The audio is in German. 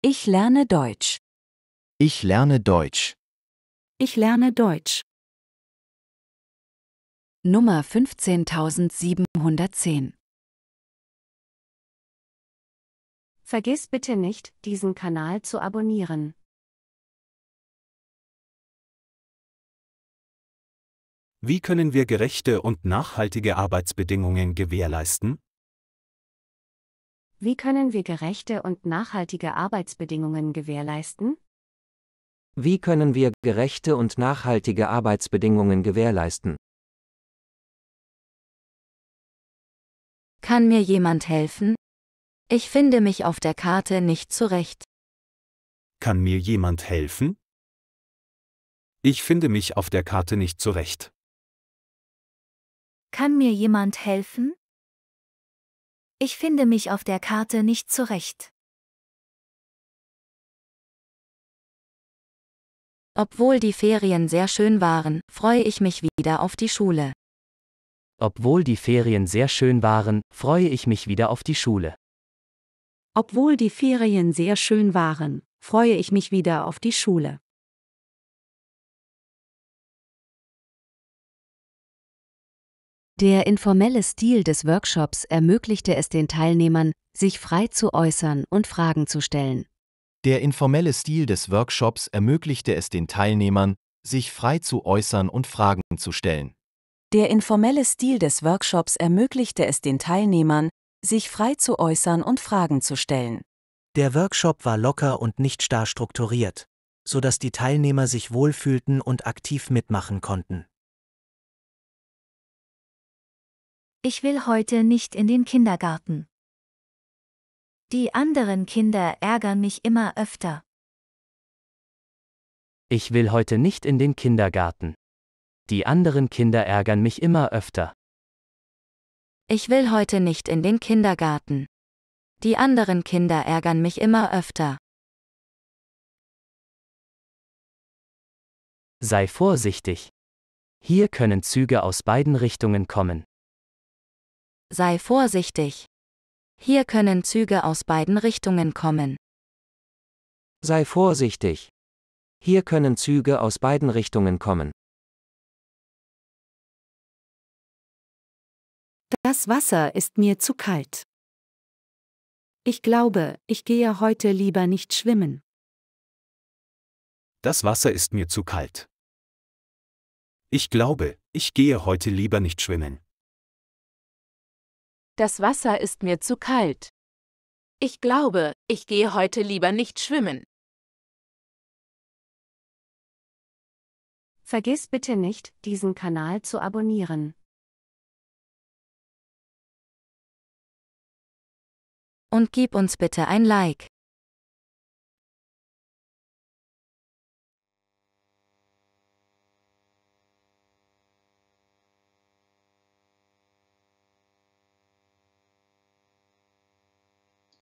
Ich lerne Deutsch. Ich lerne Deutsch. Ich lerne Deutsch. Nummer 15710. Vergiss bitte nicht, diesen Kanal zu abonnieren. Wie können wir gerechte und nachhaltige Arbeitsbedingungen gewährleisten? Wie können wir gerechte und nachhaltige Arbeitsbedingungen gewährleisten? Wie können wir gerechte und nachhaltige Arbeitsbedingungen gewährleisten? Kann mir jemand helfen? Ich finde mich auf der Karte nicht zurecht. Kann mir jemand helfen? Ich finde mich auf der Karte nicht zurecht. Kann mir jemand helfen? Ich finde mich auf der Karte nicht zurecht. Obwohl die Ferien sehr schön waren, freue ich mich wieder auf die Schule. Obwohl die Ferien sehr schön waren, freue ich mich wieder auf die Schule. Obwohl die Ferien sehr schön waren, freue ich mich wieder auf die Schule. Der informelle Stil des Workshops ermöglichte es den Teilnehmern, sich frei zu äußern und Fragen zu stellen. Der informelle Stil des Workshops ermöglichte es den Teilnehmern, sich frei zu äußern und Fragen zu stellen. Der informelle Stil des Workshops ermöglichte es den Teilnehmern, sich frei zu äußern und Fragen zu stellen. Der Workshop war locker und nicht starr strukturiert, sodass die Teilnehmer sich wohlfühlten und aktiv mitmachen konnten. Ich will heute nicht in den Kindergarten. Die anderen Kinder ärgern mich immer öfter. Ich will heute nicht in den Kindergarten. Die anderen Kinder ärgern mich immer öfter. Ich will heute nicht in den Kindergarten. Die anderen Kinder ärgern mich immer öfter. Sei vorsichtig. Hier können Züge aus beiden Richtungen kommen. Sei vorsichtig. Hier können Züge aus beiden Richtungen kommen. Sei vorsichtig. Hier können Züge aus beiden Richtungen kommen. Das Wasser ist mir zu kalt. Ich glaube, ich gehe heute lieber nicht schwimmen. Das Wasser ist mir zu kalt. Ich glaube, ich gehe heute lieber nicht schwimmen das Wasser ist mir zu kalt. Ich glaube, ich gehe heute lieber nicht schwimmen. Vergiss bitte nicht, diesen Kanal zu abonnieren. Und gib uns bitte ein Like.